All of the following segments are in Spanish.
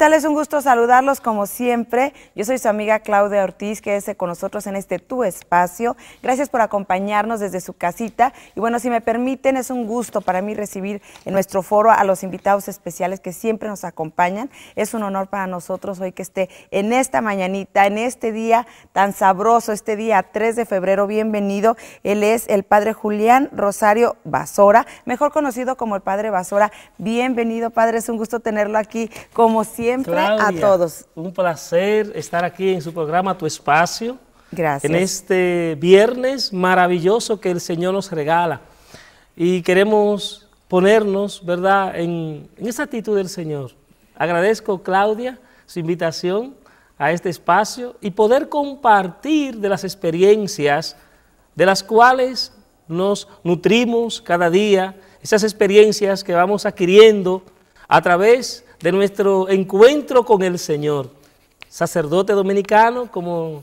tal? Es un gusto saludarlos como siempre. Yo soy su amiga Claudia Ortiz, que es con nosotros en este Tu Espacio. Gracias por acompañarnos desde su casita. Y bueno, si me permiten, es un gusto para mí recibir en nuestro foro a los invitados especiales que siempre nos acompañan. Es un honor para nosotros hoy que esté en esta mañanita, en este día tan sabroso, este día 3 de febrero. Bienvenido. Él es el padre Julián Rosario Basora, mejor conocido como el padre Basora. Bienvenido, padre. Es un gusto tenerlo aquí como siempre siempre a todos. Un placer estar aquí en su programa Tu Espacio. Gracias. En este viernes maravilloso que el Señor nos regala. Y queremos ponernos, ¿verdad?, en, en esa actitud del Señor. Agradezco, Claudia, su invitación a este espacio y poder compartir de las experiencias de las cuales nos nutrimos cada día, esas experiencias que vamos adquiriendo a través de de nuestro encuentro con el Señor. Sacerdote dominicano, como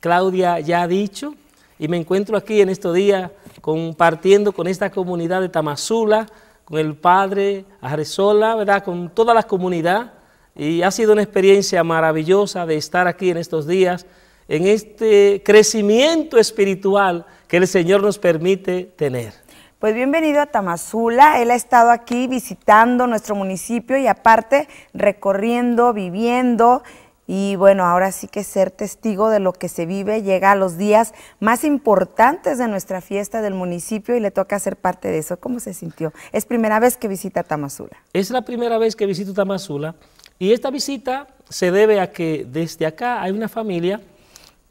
Claudia ya ha dicho, y me encuentro aquí en estos días compartiendo con esta comunidad de Tamazula, con el padre Arresola, ¿verdad? con toda la comunidad, y ha sido una experiencia maravillosa de estar aquí en estos días, en este crecimiento espiritual que el Señor nos permite tener. Pues bienvenido a Tamazula. Él ha estado aquí visitando nuestro municipio y aparte recorriendo, viviendo. Y bueno, ahora sí que ser testigo de lo que se vive llega a los días más importantes de nuestra fiesta del municipio y le toca ser parte de eso. ¿Cómo se sintió? Es primera vez que visita Tamazula. Es la primera vez que visito Tamazula y esta visita se debe a que desde acá hay una familia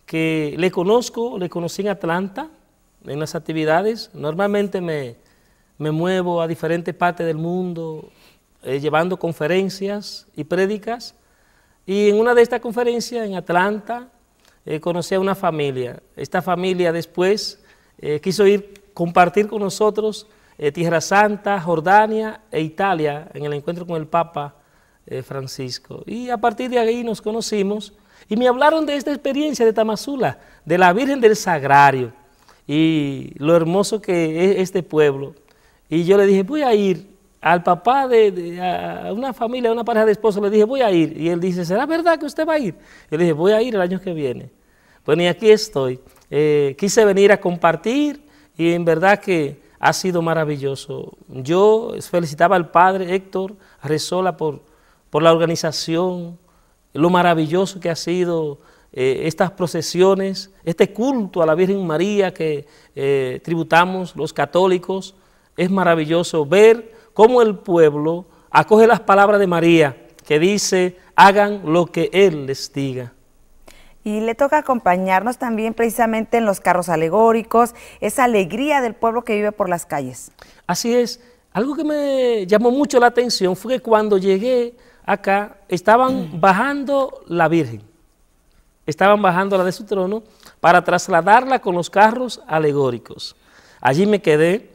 que le conozco, le conocí en Atlanta, en las actividades. Normalmente me, me muevo a diferentes partes del mundo eh, llevando conferencias y prédicas. Y en una de estas conferencias en Atlanta eh, conocí a una familia. Esta familia después eh, quiso ir compartir con nosotros Tierra Santa, Jordania e Italia en el encuentro con el Papa Francisco. Y a partir de ahí nos conocimos y me hablaron de esta experiencia de Tamazula, de la Virgen del Sagrario y lo hermoso que es este pueblo. Y yo le dije, voy a ir al papá de, a una familia, a una pareja de esposos, le dije, voy a ir. Y él dice, ¿será verdad que usted va a ir? Yo le dije, voy a ir el año que viene. Bueno, y aquí estoy. Eh, quise venir a compartir y en verdad que ha sido maravilloso. Yo felicitaba al padre Héctor Rezola por, por la organización, lo maravilloso que ha sido eh, estas procesiones, este culto a la Virgen María que eh, tributamos los católicos, es maravilloso ver cómo el pueblo acoge las palabras de María, que dice, hagan lo que Él les diga. Y le toca acompañarnos también precisamente en los carros alegóricos, esa alegría del pueblo que vive por las calles. Así es. Algo que me llamó mucho la atención fue que cuando llegué acá, estaban bajando la Virgen estaban bajándola de su trono para trasladarla con los carros alegóricos. Allí me quedé,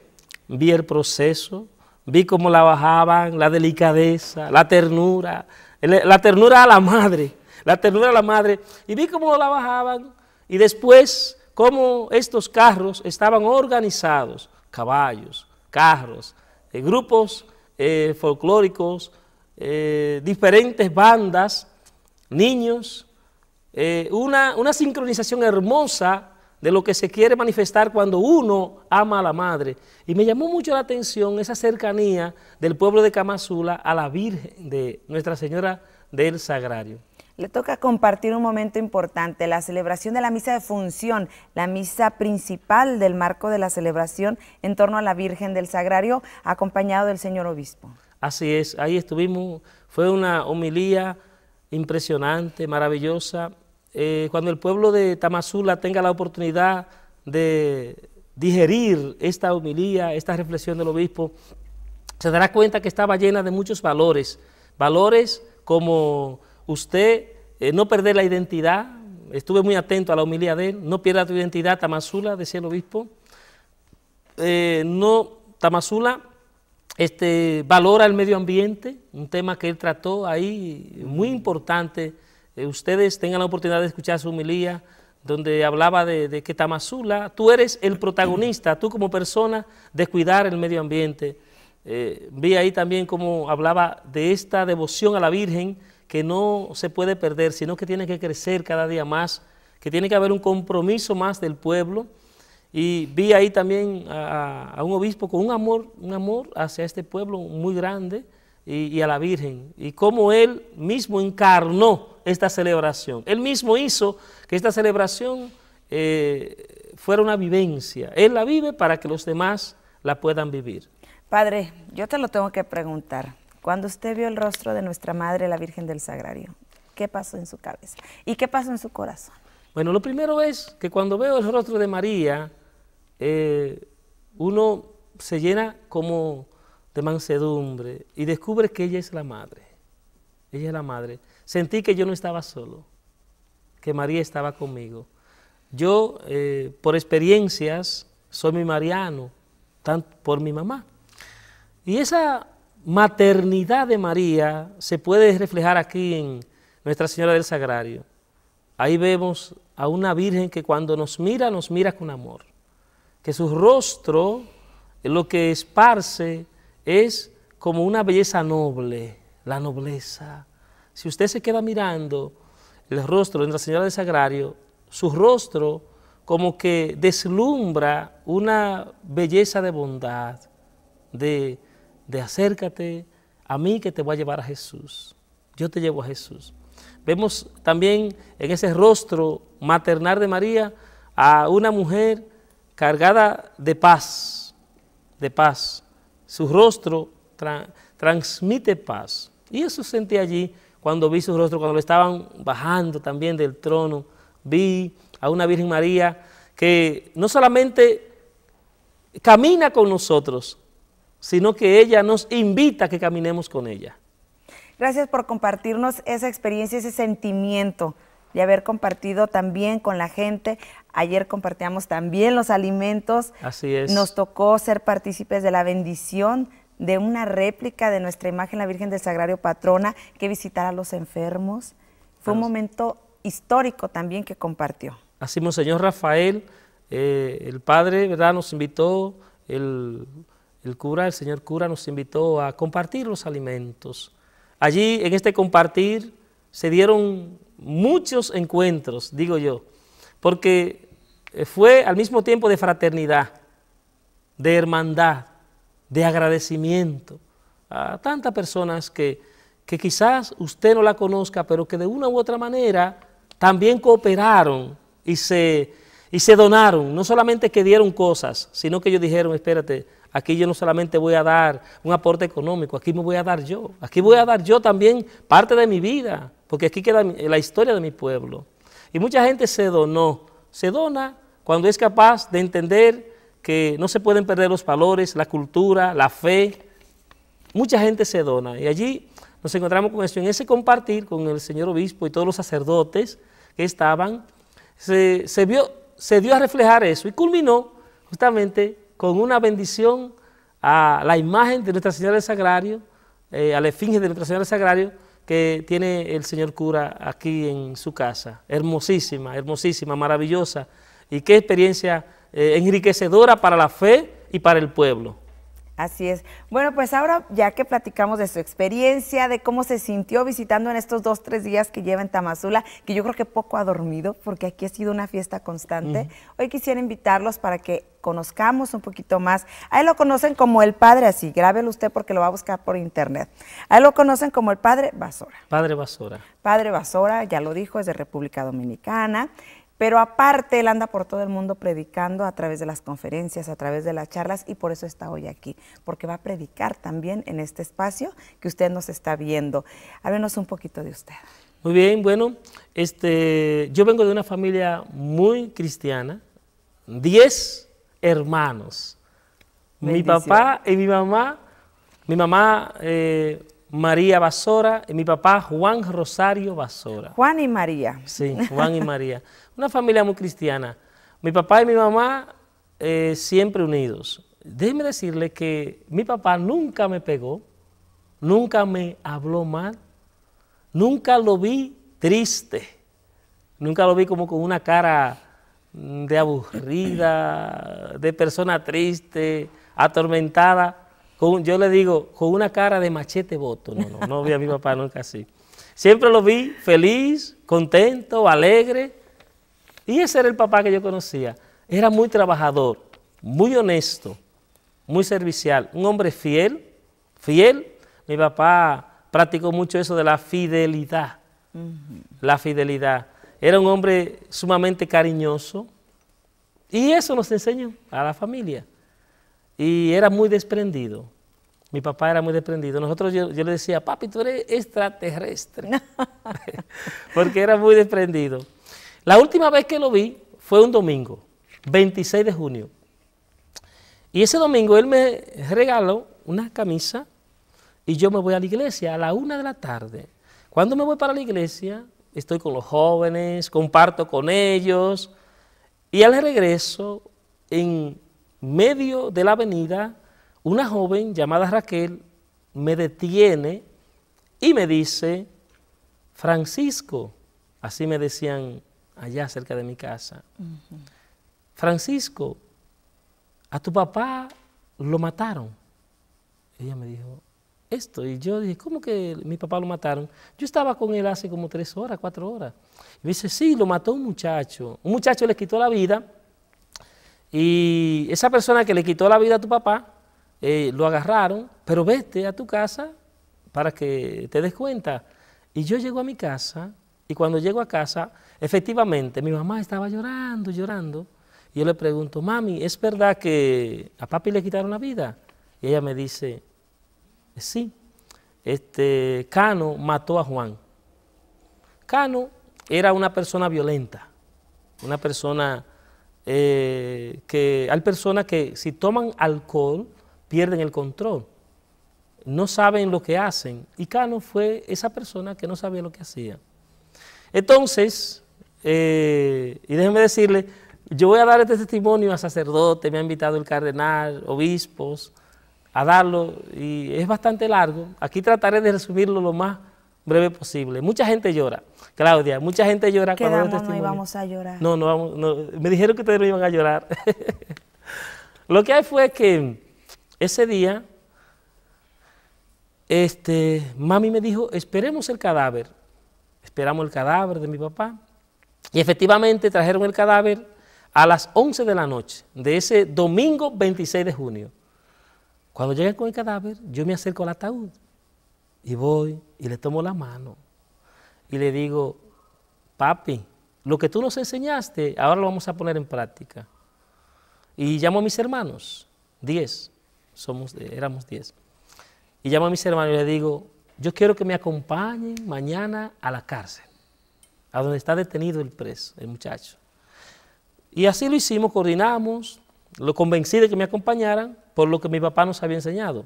vi el proceso, vi cómo la bajaban, la delicadeza, la ternura, la ternura a la madre, la ternura a la madre, y vi cómo la bajaban y después cómo estos carros estaban organizados, caballos, carros, eh, grupos eh, folclóricos, eh, diferentes bandas, niños, eh, una, una sincronización hermosa de lo que se quiere manifestar cuando uno ama a la madre. Y me llamó mucho la atención esa cercanía del pueblo de Camazula a la Virgen de Nuestra Señora del Sagrario. Le toca compartir un momento importante, la celebración de la misa de función, la misa principal del marco de la celebración en torno a la Virgen del Sagrario, acompañado del señor obispo. Así es, ahí estuvimos, fue una homilía impresionante, maravillosa, eh, cuando el pueblo de Tamazula tenga la oportunidad de digerir esta humilía, esta reflexión del obispo, se dará cuenta que estaba llena de muchos valores, valores como usted eh, no perder la identidad, estuve muy atento a la homilía de él, no pierda tu identidad, Tamazula, decía el obispo, eh, no, Tamazula este, valora el medio ambiente, un tema que él trató ahí muy importante, eh, ustedes tengan la oportunidad de escuchar su humilía, donde hablaba de, que Tamazula, tú eres el protagonista, tú como persona, de cuidar el medio ambiente. Eh, vi ahí también cómo hablaba de esta devoción a la Virgen que no se puede perder, sino que tiene que crecer cada día más, que tiene que haber un compromiso más del pueblo. Y vi ahí también a, a un obispo con un amor, un amor hacia este pueblo muy grande, y, a la Virgen y cómo Él mismo encarnó esta celebración. Él mismo hizo que esta celebración eh, fuera una vivencia. Él la vive para que los demás la puedan vivir. Padre, yo te lo tengo que preguntar. Cuando usted vio el rostro de nuestra Madre, la Virgen del Sagrario, ¿qué pasó en su cabeza? ¿Y qué pasó en su corazón? Bueno, lo primero es que cuando veo el rostro de María, eh, uno se llena como de mansedumbre, y descubre que ella es la madre. Ella es la madre. Sentí que yo no estaba solo, que María estaba conmigo. Yo, eh, por experiencias, soy mi mariano, tanto por mi mamá. Y esa maternidad de María se puede reflejar aquí en Nuestra Señora del Sagrario. Ahí vemos a una Virgen que cuando nos mira, nos mira con amor. Que su rostro, es lo que esparce, es como una belleza noble, la nobleza. Si usted se queda mirando el rostro de Nuestra Señora del Sagrario, su rostro como que deslumbra una belleza de bondad, de, de acércate a mí que te voy a llevar a Jesús. Yo te llevo a Jesús. Vemos también en ese rostro maternal de María a una mujer cargada de paz, de paz su rostro transmite paz. Y eso sentí allí cuando vi su rostro, cuando lo estaban bajando también del trono. Vi a una Virgen María que no solamente camina con nosotros, sino que ella nos invita a que caminemos con ella. Gracias por compartirnos esa experiencia, ese sentimiento de haber compartido también con la gente. Ayer compartíamos también los alimentos. Así es. Nos tocó ser partícipes de la bendición de una réplica de nuestra imagen, la Virgen del Sagrario Patrona, que visitara a los enfermos. Fue un momento histórico también que compartió. Así, Monseñor Rafael, eh, el Padre, ¿verdad? Nos invitó, el, el cura, el señor cura, nos invitó a compartir los alimentos. Allí, en este compartir, se dieron muchos encuentros, digo yo, porque eh, fue al mismo tiempo de fraternidad, de hermandad, de agradecimiento a tantas personas que, quizás usted no la conozca, pero que de una u otra manera también cooperaron y se, y se donaron. No solamente que dieron cosas, sino que ellos dijeron, espérate, aquí yo no solamente voy a dar un aporte económico, aquí me voy a dar yo, aquí voy a dar yo también parte de mi vida, porque aquí queda la historia de mi pueblo. Y mucha gente se donó, se dona cuando es capaz de entender que no se pueden perder los valores, la cultura, la fe. Mucha gente se dona y allí nos encontramos con eso, en ese compartir con el señor obispo y todos los sacerdotes que estaban, se, dio a reflejar eso y culminó justamente con una bendición a la imagen de Nuestra Señora del Sagrario, eh, a la efinge de Nuestra Señora del Sagrario, que tiene el señor cura aquí en su casa. Hermosísima, hermosísima, maravillosa. Y qué experiencia eh, enriquecedora para la fe y para el pueblo. Así es. Bueno, pues ahora ya que platicamos de su experiencia, de cómo se sintió visitando en estos dos, tres días que lleva en Tamazula, que yo creo que poco ha dormido, porque aquí ha sido una fiesta constante, hoy quisiera invitarlos para que conozcamos un poquito más. Ahí lo conocen como el padre, así, grábelo usted porque lo va a buscar por internet. Ahí lo conocen como el padre Basora. Padre Basora. Padre Basora, ya lo dijo, es de República Dominicana. Pero aparte, él anda por todo el mundo predicando a través de las conferencias, a través de las charlas y por eso está hoy aquí, porque va a predicar también en este espacio que usted nos está viendo. Háblenos un poquito de usted. Muy bien, bueno, este, yo vengo de una familia muy cristiana, 10 hermanos. Mi papá y mi mamá, mi mamá eh, María Basora y mi papá Juan Rosario Basora. Juan y María. Sí, Juan y María. Una familia muy cristiana. Mi papá y mi mamá eh, siempre unidos. Déjeme decirle que mi papá nunca me pegó, nunca me habló mal, nunca lo vi triste, nunca lo vi como con una cara mm, de aburrida, de persona triste, atormentada yo le digo, con una cara de machete voto. No, no, no vi a mi papá nunca así. Siempre lo vi feliz, contento, alegre. Y ese era el papá que yo conocía. Era muy trabajador, muy honesto, muy servicial, un hombre fiel, fiel. Mi papá practicó mucho eso de la fidelidad. La fidelidad. Era un hombre sumamente cariñoso. Y eso nos enseñó a la familia y era muy desprendido. Mi papá era muy desprendido. Nosotros yo, yo le decía, papi, tú eres extraterrestre, porque era muy desprendido. La última vez que lo vi fue un domingo, 26 de junio. Y ese domingo él me regaló una camisa y yo me voy a la iglesia a la una de la tarde. Cuando me voy para la iglesia, estoy con los jóvenes, comparto con ellos. Y al regreso, en medio de la avenida, una joven llamada Raquel me detiene y me dice, Francisco, así me decían allá cerca de mi casa, Francisco, a tu papá lo mataron. Ella me dijo, esto, y yo dije, ¿cómo que mi papá lo mataron? Yo estaba con él hace como tres horas, cuatro horas. me dice, sí, lo mató un muchacho. Un muchacho le quitó la vida y esa persona que le quitó la vida a tu papá, eh, lo agarraron, pero vete a tu casa para que te des cuenta. Y yo llego a mi casa, y cuando llego a casa, efectivamente, mi mamá estaba llorando, llorando. Y yo le pregunto, mami, ¿es verdad que a papi le quitaron la vida? Y ella me dice, sí, este, Cano mató a Juan. Cano era una persona violenta, una persona eh, que hay personas que si toman alcohol pierden el control, no saben lo que hacen. Y Cano fue esa persona que no sabía lo que hacía. Entonces, eh, y déjenme decirle, yo voy a dar este testimonio a sacerdotes, me ha invitado el cardenal, obispos, a darlo, y es bastante largo. Aquí trataré de resumirlo lo más breve posible. Mucha gente llora, Claudia, mucha gente llora Quedamos, testimonio. no íbamos a llorar. No, no, vamos, no, me dijeron que ustedes no iban a llorar. Lo que hay fue que ese día, este, mami me dijo, esperemos el cadáver. Esperamos el cadáver de mi papá. Y efectivamente trajeron el cadáver a las 11 de la noche de ese domingo 26 de junio. Cuando llegan con el cadáver, yo me acerco al ataúd y voy, y le tomo la mano y le digo, papi, lo que tú nos enseñaste, ahora lo vamos a poner en práctica. Y llamo a mis hermanos, diez, somos, éramos diez. Y llamo a mis hermanos y le digo, yo quiero que me acompañen mañana a la cárcel, a donde está detenido el preso, el muchacho. Y así lo hicimos, coordinamos, lo convencí de que me acompañaran por lo que mi papá nos había enseñado.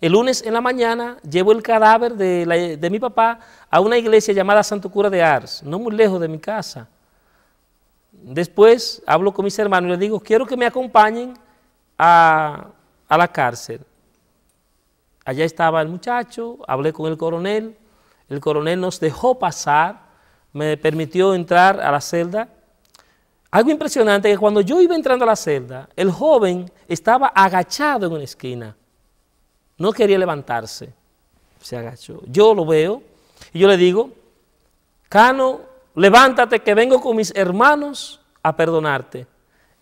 El lunes en la mañana llevo el cadáver de, mi papá a una iglesia llamada Santo Cura de Ars, no muy lejos de mi casa. Después hablo con mis hermanos y les digo, quiero que me acompañen a, a la cárcel. Allá estaba el muchacho, hablé con el coronel, el coronel nos dejó pasar, me permitió entrar a la celda. Algo impresionante es que cuando yo iba entrando a la celda, el joven estaba agachado en una esquina. No quería levantarse, se agachó. Yo lo veo y yo le digo, Cano, levántate que vengo con mis hermanos a perdonarte.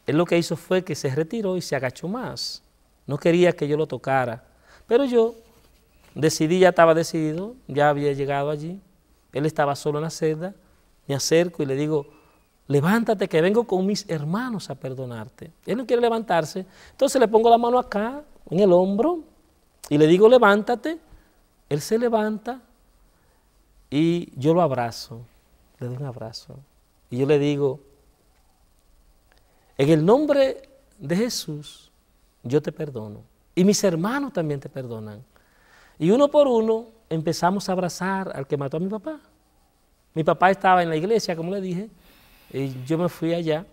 Él lo que hizo fue que se retiró y se agachó más. No quería que yo lo tocara. Pero yo decidí, ya estaba decidido, ya había llegado allí. Él estaba solo en la celda. Me acerco y le digo, levántate que vengo con mis hermanos a perdonarte. Él no quiere levantarse. Entonces le pongo la mano acá, en el hombro, y le digo, levántate. Él se levanta y yo lo abrazo, le doy un abrazo. Y yo le digo, en el nombre de Jesús, yo te perdono. Y mis hermanos también te perdonan. Y uno por uno empezamos a abrazar al que mató a mi papá. Mi papá estaba en la iglesia, como le dije, y yo me fui allá.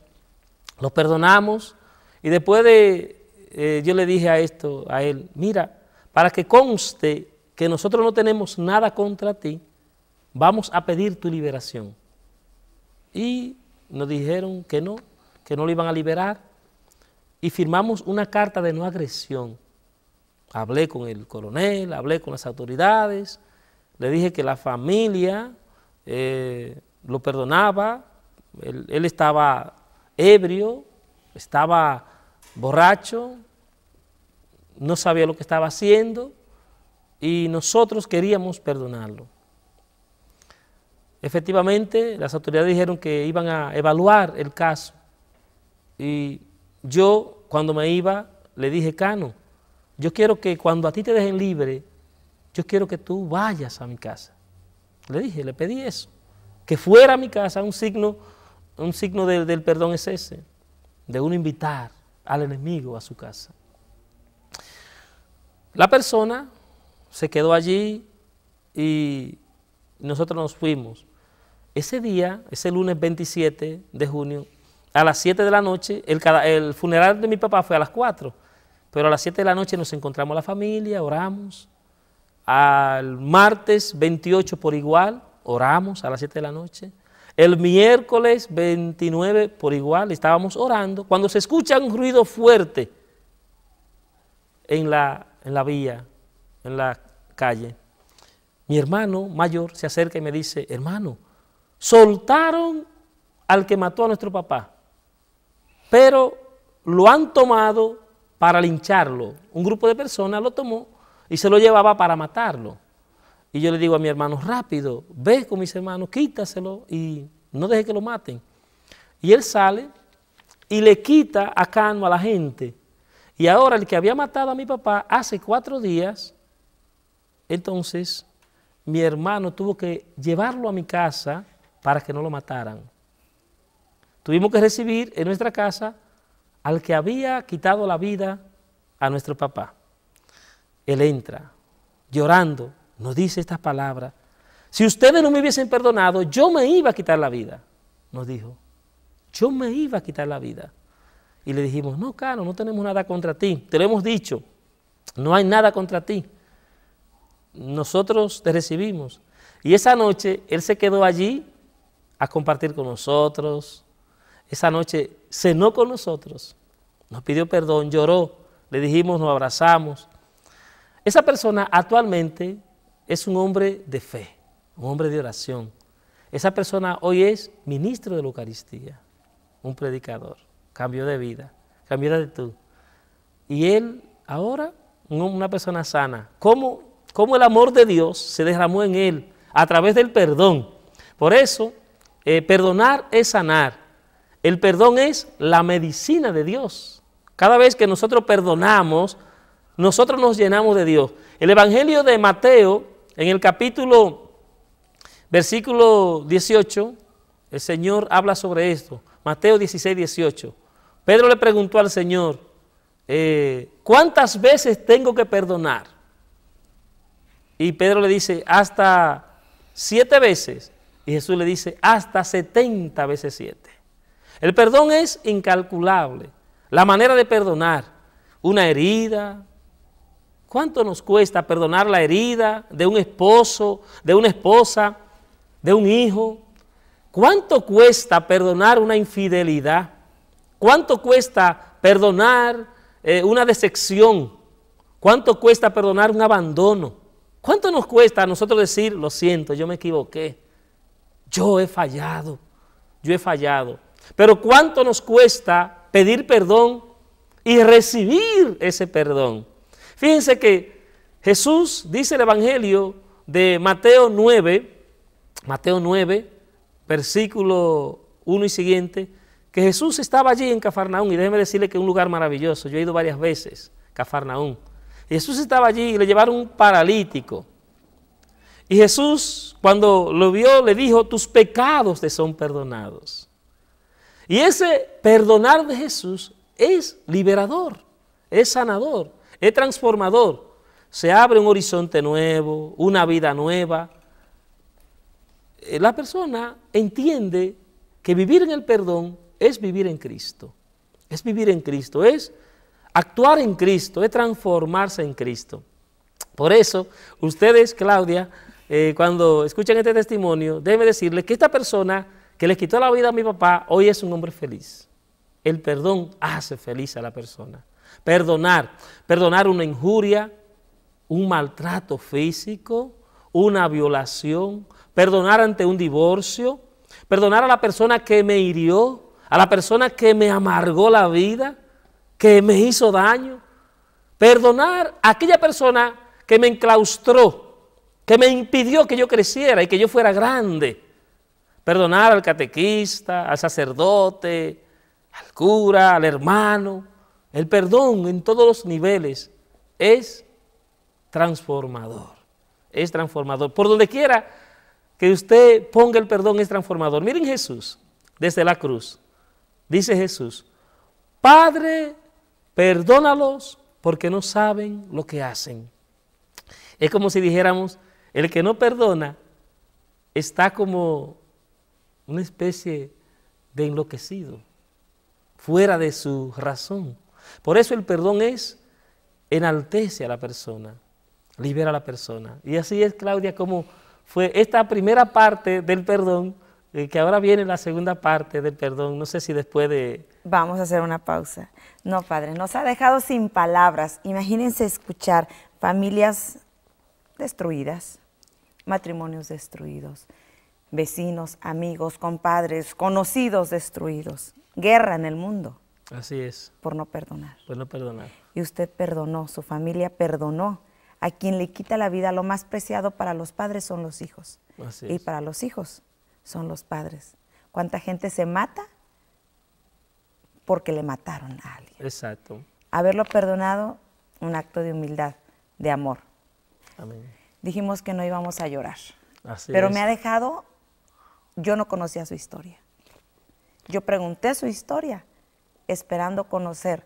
lo perdonamos. Y después de, eh, yo le dije a esto, a él, mira, para que conste que nosotros no tenemos nada contra ti, vamos a pedir tu liberación. Y nos dijeron que no, que no lo iban a liberar, y firmamos una carta de no agresión. Hablé con el coronel, hablé con las autoridades, le dije que la familia eh, lo perdonaba, él estaba ebrio, estaba borracho, no sabía lo que estaba haciendo y nosotros queríamos perdonarlo. Efectivamente, las autoridades dijeron que iban a evaluar el caso y yo cuando me iba le dije, Cano, yo quiero que cuando a ti te dejen libre, yo quiero que tú vayas a mi casa. Le dije, le pedí eso, que fuera a mi casa, un signo, un signo del perdón es ese, de uno invitar al enemigo a su casa. La persona se quedó allí y nosotros nos fuimos. Ese día, ese lunes 27 de junio, a las 7 de la noche, el, funeral de mi papá fue a las 4, pero a las 7 de la noche nos encontramos la familia, oramos. Al martes 28 por igual, oramos a las 7 de la noche. El miércoles 29 por igual, estábamos orando. Cuando se escucha un ruido fuerte en la en la vía, en la calle, mi hermano mayor se acerca y me dice, hermano, soltaron al que mató a nuestro papá, pero lo han tomado para lincharlo. Un grupo de personas lo tomó y se lo llevaba para matarlo. Y yo le digo a mi hermano, rápido, ve con mis hermanos, quítaselo y no deje que lo maten. Y él sale y le quita a Cano a la gente y ahora el que había matado a mi papá hace cuatro días, entonces mi hermano tuvo que llevarlo a mi casa para que no lo mataran. Tuvimos que recibir en nuestra casa al que había quitado la vida a nuestro papá. Él entra llorando, nos dice estas palabras. Si ustedes no me hubiesen perdonado, yo me iba a quitar la vida, nos dijo. Yo me iba a quitar la vida. Y le dijimos, no, Caro, no tenemos nada contra ti. Te lo hemos dicho, no hay nada contra ti. Nosotros te recibimos. Y esa noche él se quedó allí a compartir con nosotros. Esa noche cenó con nosotros. Nos pidió perdón, lloró. Le dijimos, nos abrazamos. Esa persona actualmente es un hombre de fe, un hombre de oración. Esa persona hoy es ministro de la Eucaristía, un predicador. Cambio de vida, cambió de actitud. Y él ahora, una persona sana, ¿cómo, el amor de Dios se derramó en él a través del perdón. Por eso, eh, perdonar es sanar. El perdón es la medicina de Dios. Cada vez que nosotros perdonamos, nosotros nos llenamos de Dios. El Evangelio de Mateo, en el capítulo, versículo 18, el Señor habla sobre esto. Mateo 16, 18. Pedro le preguntó al Señor, eh, ¿cuántas veces tengo que perdonar? Y Pedro le dice, hasta siete veces. Y Jesús le dice, hasta setenta veces siete. El perdón es incalculable. La manera de perdonar una herida. ¿Cuánto nos cuesta perdonar la herida de un esposo, de una esposa, de un hijo? ¿Cuánto cuesta perdonar una infidelidad? ¿Cuánto cuesta perdonar eh, una decepción? ¿Cuánto cuesta perdonar un abandono? ¿Cuánto nos cuesta a nosotros decir, lo siento, yo me equivoqué, yo he fallado, yo he fallado? Pero ¿cuánto nos cuesta pedir perdón y recibir ese perdón? Fíjense que Jesús dice el Evangelio de Mateo 9, Mateo 9, versículo 1 y siguiente, que Jesús estaba allí en Cafarnaún, y déjeme decirle que es un lugar maravilloso, yo he ido varias veces, Cafarnaún. Jesús estaba allí y le llevaron un paralítico. Y Jesús, cuando lo vio, le dijo, tus pecados te son perdonados. Y ese perdonar de Jesús es liberador, es sanador, es transformador. Se abre un horizonte nuevo, una vida nueva. Eh, la persona entiende que vivir en el perdón es vivir en Cristo. Es vivir en Cristo, es actuar en Cristo, es transformarse en Cristo. Por eso, ustedes, Claudia, eh, cuando escuchan este testimonio, deben decirles que esta persona que le quitó la vida a mi papá, hoy es un hombre feliz. El perdón hace feliz a la persona. Perdonar, perdonar una injuria, un maltrato físico, una violación, perdonar ante un divorcio, perdonar a la persona que me hirió, a la persona que me amargó la vida, que me hizo daño. Perdonar a aquella persona que me enclaustró, que me impidió que yo creciera y que yo fuera grande. Perdonar al catequista, al sacerdote, al cura, al hermano. El perdón en todos los niveles es transformador. Es transformador. Por donde quiera que usted ponga el perdón es transformador. Miren Jesús desde la cruz. Dice Jesús, Padre, perdónalos porque no saben lo que hacen. Es como si dijéramos, el que no perdona está como una especie de enloquecido, fuera de su razón. Por eso el perdón es enaltece a la persona, libera a la persona. Y así es, Claudia, como fue esta primera parte del perdón eh, que ahora viene la segunda parte del perdón. No sé si después de... Vamos a hacer una pausa. No, padre, nos ha dejado sin palabras. Imagínense escuchar familias destruidas, matrimonios destruidos, vecinos, amigos, compadres, conocidos destruidos, guerra en el mundo. Así es. Por no perdonar. Por no perdonar. Y usted perdonó, su familia perdonó. A quien le quita la vida, lo más preciado para los padres son los hijos. Así es. Y para los hijos, son los padres. ¿Cuánta gente se mata porque le mataron a alguien? Exacto. Haberlo perdonado, un acto de humildad, de amor. Amén. Dijimos que no íbamos a llorar. pero me ha dejado, yo no conocía su historia. Yo pregunté su historia, esperando conocer.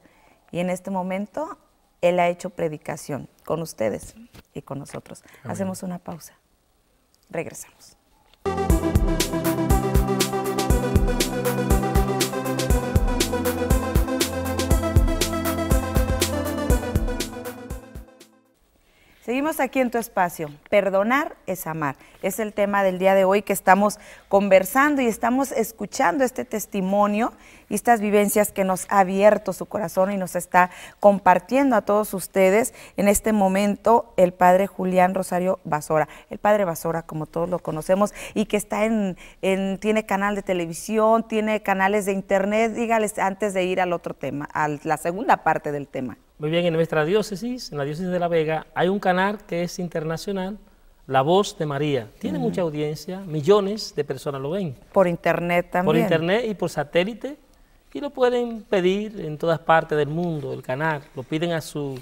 Y en este momento, él ha hecho predicación con ustedes y con nosotros. Hacemos una pausa. Regresamos. Seguimos aquí en tu espacio. Perdonar es amar. Es el tema del día de hoy que estamos conversando y estamos escuchando este testimonio y estas vivencias que nos ha abierto su corazón y nos está compartiendo a todos ustedes en este momento el padre Julián Rosario Basora. El padre Basora, como todos lo conocemos, y que está en, en tiene canal de televisión, tiene canales de internet. Dígales antes de ir al otro tema, a la segunda parte del tema. Muy bien, en nuestra diócesis, en la diócesis de La Vega, hay un canal que es internacional, La Voz de María. Tiene mucha audiencia, millones de personas lo ven. Por internet también. Por internet y por satélite. Y lo pueden pedir en todas partes del mundo, el canal. Lo piden a su,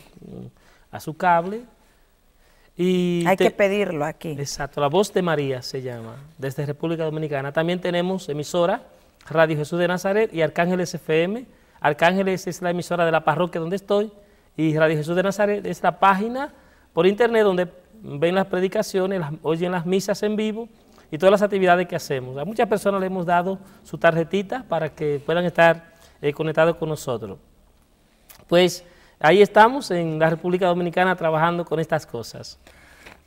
a su cable. Y hay que pedirlo aquí. Exacto, La Voz de María se llama, desde República Dominicana. También tenemos emisora Radio Jesús de Nazaret y Arcángeles FM. Arcángeles es la emisora de la parroquia donde estoy y Radio Jesús de Nazaret es la página por internet donde ven las predicaciones, oyen las misas en vivo y todas las actividades que hacemos. A muchas personas le hemos dado su tarjetita para que puedan estar eh, conectados con nosotros. Pues ahí estamos en la República Dominicana trabajando con estas cosas.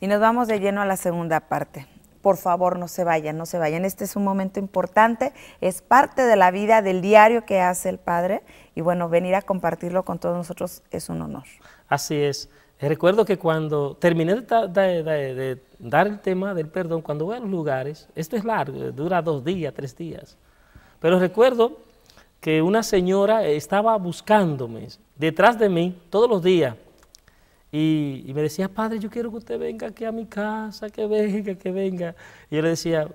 Y nos vamos de lleno a la segunda parte por favor no se vayan, no se vayan. Este es un momento importante, es parte de la vida, del diario que hace el Padre y bueno, venir a compartirlo con todos nosotros es un honor. Así es. Eh, recuerdo que cuando terminé de, dar el tema del perdón, cuando voy a los lugares, esto es largo, eh, dura dos días, tres días, pero recuerdo que una señora estaba buscándome detrás de mí todos los días y, me decía, padre, yo quiero que usted venga aquí a mi casa, que venga, que venga. Y yo le decía,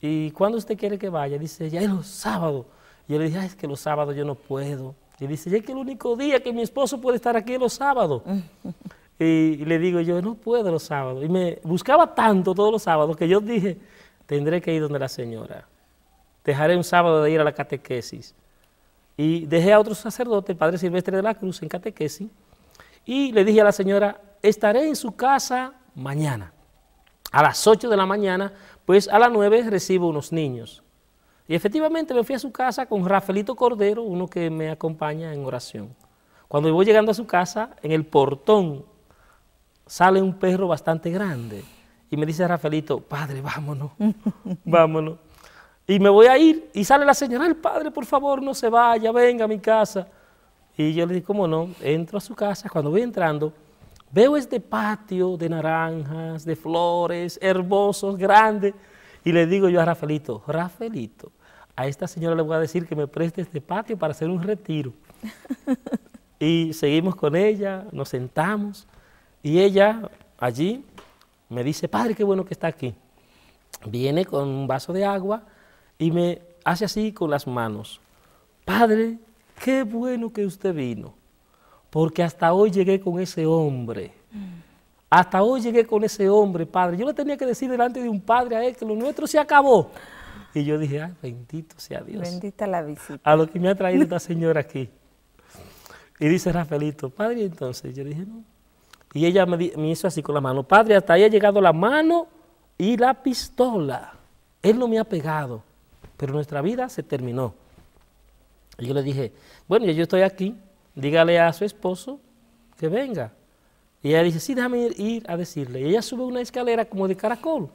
¿y cuándo usted quiere que vaya? Dice, ya es los sábados. Y yo le dije, es que los sábados yo no puedo. Y dice, ya es que el único día que mi esposo puede estar aquí es los sábados. y, y, le digo, yo no puedo los sábados. Y me buscaba tanto todos los sábados que yo dije, tendré que ir donde la señora. Dejaré un sábado de ir a la catequesis. Y dejé a otro sacerdote, el padre Silvestre de la Cruz, en catequesis y le dije a la señora, estaré en su casa mañana. A las 8 de la mañana, pues a las 9 recibo unos niños. Y efectivamente me fui a su casa con Rafaelito Cordero, uno que me acompaña en oración. Cuando voy llegando a su casa, en el portón sale un perro bastante grande. Y me dice Rafaelito, padre, vámonos, vámonos. Y me voy a ir y sale la señora, el padre, por favor, no se vaya, venga a mi casa. Y yo le dije, ¿cómo no? Entro a su casa, cuando voy entrando, veo este patio de naranjas, de flores, hermosos, grandes, Y le digo yo a Rafaelito, Rafaelito, a esta señora le voy a decir que me preste este patio para hacer un retiro. y seguimos con ella, nos sentamos. Y ella allí me dice, padre, qué bueno que está aquí. Viene con un vaso de agua y me hace así con las manos. Padre, qué bueno que usted vino, porque hasta hoy llegué con ese hombre. Hasta hoy llegué con ese hombre, padre. Yo le tenía que decir delante de un padre a él que lo nuestro se acabó. Y yo dije, ay, bendito sea Dios. Bendita la visita. A lo que me ha traído esta señora aquí. Y dice Rafaelito, padre, entonces yo dije, no. Y ella me hizo así con la mano, padre, hasta ahí ha llegado la mano y la pistola. Él no me ha pegado, pero nuestra vida se terminó. Y yo le dije, bueno, yo estoy aquí, dígale a su esposo que venga. Y ella dice, sí, déjame ir, a decirle. Y ella sube una escalera como de caracol.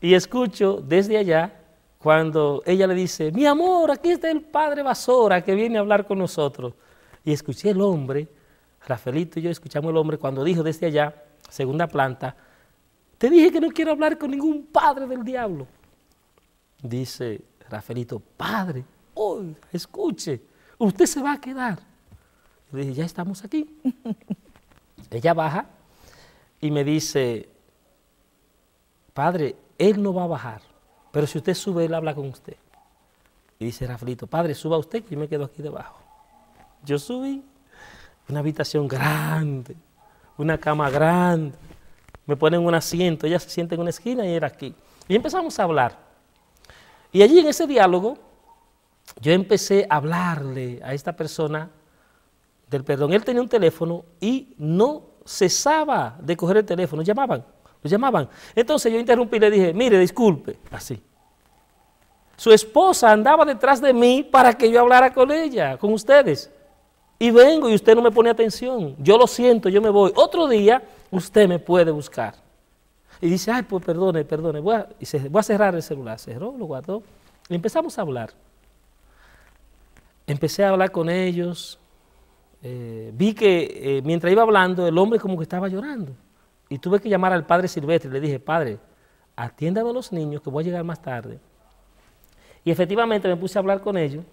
Y escucho desde allá cuando ella le dice, mi amor, aquí está el padre Basora que viene a hablar con nosotros. Y escuché el hombre, Rafaelito y yo escuchamos el hombre cuando dijo desde allá, segunda planta, te dije que no quiero hablar con ningún padre del diablo. Dice Rafaelito, padre, hoy, escuche, usted se va a quedar. Le dije, ya estamos aquí. Ella baja y me dice, padre, él no va a bajar, pero si usted sube, él habla con usted. Y dice Raflito, padre, suba usted que yo me quedo aquí debajo. Yo subí, una habitación grande, una cama grande, me ponen un asiento, ella se siente en una esquina y era aquí. Y empezamos a hablar. Y allí en ese diálogo yo empecé a hablarle a esta persona del perdón. Él tenía un teléfono y no cesaba de coger el teléfono, llamaban, lo llamaban. Entonces yo interrumpí y le dije, mire, disculpe, así. Su esposa andaba detrás de mí para que yo hablara con ella, con ustedes. Y vengo y usted no me pone atención. Yo lo siento, yo me voy. Otro día usted me puede buscar. Y dice, ay, pues perdone, perdone. Voy a, y voy a cerrar el celular. Cerró, lo guardó. Y empezamos a hablar empecé a hablar con ellos, eh, vi que eh, mientras iba hablando el hombre como que estaba llorando. Y tuve que llamar al padre Silvestre le dije, padre, atiéndame a los niños que voy a llegar más tarde. Y efectivamente me puse a hablar con ellos.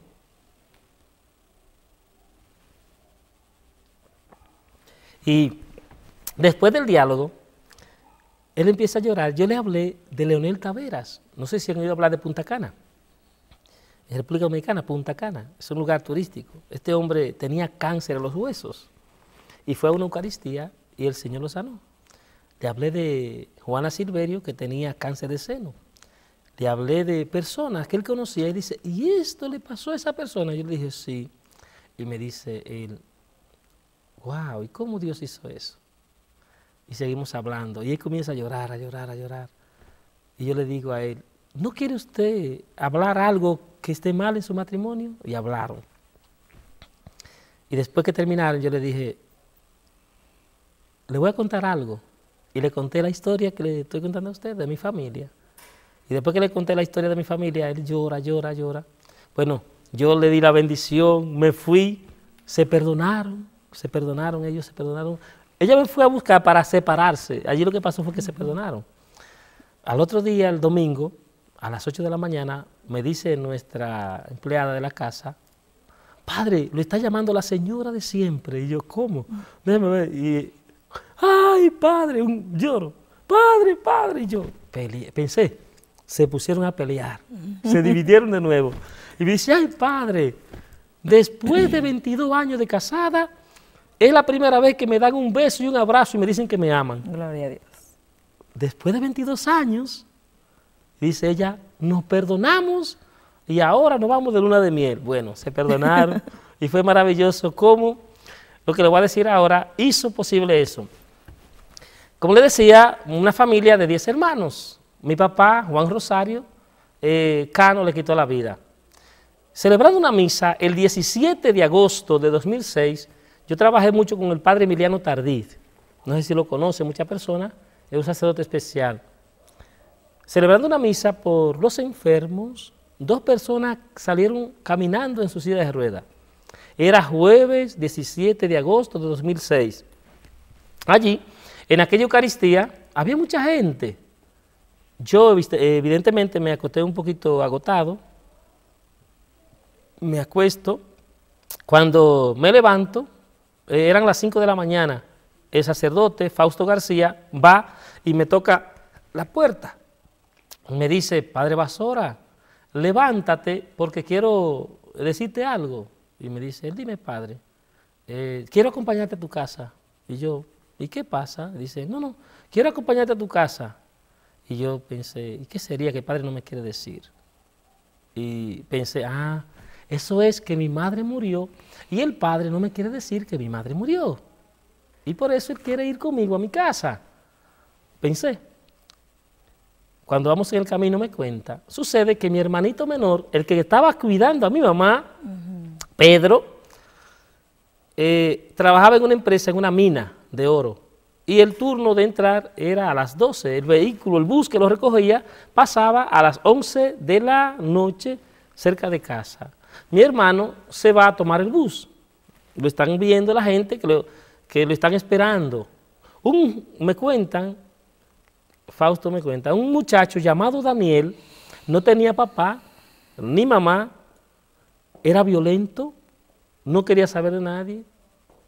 Y después del diálogo, él empieza a llorar. Yo le hablé de Leonel Taveras. No sé si han oído hablar de Punta Cana en República Dominicana, Punta Cana, es un lugar turístico. Este hombre tenía cáncer en los huesos y fue a una Eucaristía y el Señor lo sanó. Le hablé de Juana Silverio que tenía cáncer de seno. Le hablé de personas que él conocía y dice, ¿y esto le pasó a esa persona? Yo le dije, sí. Y me dice él, wow, ¿y cómo Dios hizo eso? Y seguimos hablando. Y él comienza a llorar, a llorar, a llorar. Y yo le digo a él, ¿no quiere usted hablar algo que esté mal en su matrimonio? Y hablaron. Y después que terminaron, yo le dije, le voy a contar algo. Y le conté la historia que le estoy contando a usted de mi familia. Y después que le conté la historia de mi familia, él llora, llora, llora. Bueno, yo le di la bendición, me fui, se perdonaron, se perdonaron, ellos se perdonaron. Ella me fue a buscar para separarse. Allí lo que pasó fue que se perdonaron. Al otro día, el domingo, a las 8 de la mañana me dice nuestra empleada de la casa, padre, lo está llamando la señora de siempre. Y yo, ¿cómo? déjeme ver. Y, ay, padre, un lloro. Padre, padre. Y yo pensé, se pusieron a pelear, se dividieron de nuevo. Y me dice, ay, padre, después de 22 años de casada, es la primera vez que me dan un beso y un abrazo y me dicen que me aman. Gloria a Dios. Después de 22 años, Dice ella, nos perdonamos y ahora nos vamos de luna de miel. Bueno, se perdonaron y fue maravilloso cómo lo que le voy a decir ahora hizo posible eso. Como le decía, una familia de 10 hermanos. Mi papá, Juan Rosario, eh, Cano le quitó la vida. Celebrando una misa el 17 de agosto de 2006, yo trabajé mucho con el padre Emiliano Tardiz. No sé si lo conoce muchas personas, es un sacerdote especial celebrando una misa por los enfermos, dos personas salieron caminando en su silla de rueda. Era jueves 17 de agosto de 2006. Allí, en aquella Eucaristía, había mucha gente. Yo evidentemente me acosté un poquito agotado. Me acuesto. Cuando me levanto, eh, eran las 5 de la mañana. El sacerdote, Fausto García, va y me toca la puerta me dice, Padre Basora, levántate porque quiero decirte algo. Y me dice, él dime, Padre, eh, quiero acompañarte a tu casa. Y yo, ¿y qué pasa? Dice, no, no, quiero acompañarte a tu casa. Y yo pensé, ¿y qué sería que el Padre no me quiere decir? Y pensé, ah, eso es que mi madre murió y el Padre no me quiere decir que mi madre murió. Y por eso él quiere ir conmigo a mi casa. Pensé cuando vamos en el camino me cuenta, sucede que mi hermanito menor, el que estaba cuidando a mi mamá, Pedro, eh, trabajaba en una empresa, en una mina de oro, y el turno de entrar era a las 12. El vehículo, el bus que lo recogía, pasaba a las 11 de la noche cerca de casa. Mi hermano se va a tomar el bus. Lo están viendo la gente que lo, que lo están esperando. Un, me cuentan Fausto me cuenta, un muchacho llamado Daniel no tenía papá ni mamá, era violento, no quería saber de nadie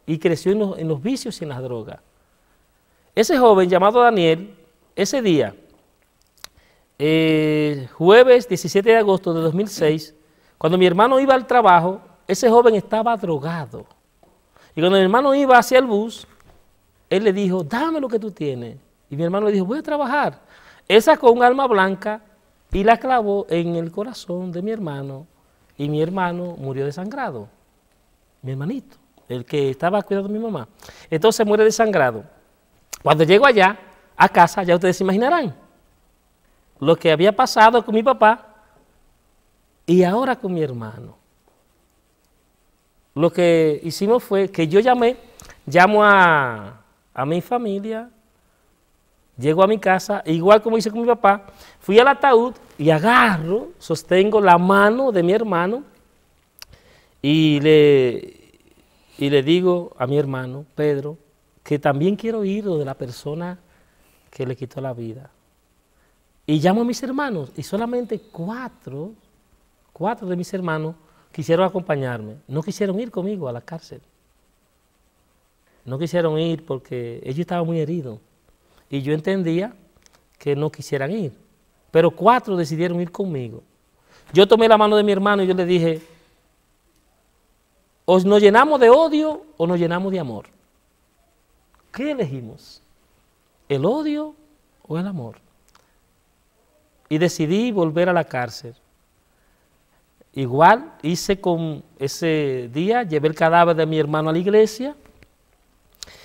y creció en los, vicios y en las drogas. Ese joven llamado Daniel, ese día, eh, jueves 17 de agosto de 2006, cuando mi hermano iba al trabajo, ese joven estaba drogado. Y cuando mi hermano iba hacia el bus, él le dijo, dame lo que tú tienes. Y mi hermano le dijo, voy a trabajar. Él sacó un alma blanca y la clavó en el corazón de mi hermano. Y mi hermano murió desangrado. Mi hermanito, el que estaba cuidando a mi mamá. Entonces muere desangrado. Cuando llego allá, a casa, ya ustedes se imaginarán lo que había pasado con mi papá y ahora con mi hermano. Lo que hicimos fue que yo llamé, llamo a, a mi familia, Llego a mi casa, igual como hice con mi papá, fui al ataúd y agarro, sostengo la mano de mi hermano y le, y le digo a mi hermano, Pedro, que también quiero ir de la persona que le quitó la vida. Y llamo a mis hermanos y solamente cuatro, cuatro de mis hermanos quisieron acompañarme. No quisieron ir conmigo a la cárcel. No quisieron ir porque ellos estaban muy heridos y yo entendía que no quisieran ir, pero cuatro decidieron ir conmigo. Yo tomé la mano de mi hermano y yo le dije, o nos llenamos de odio o nos llenamos de amor. ¿Qué elegimos? ¿El odio o el amor? Y decidí volver a la cárcel. Igual hice con ese día, llevé el cadáver de mi hermano a la iglesia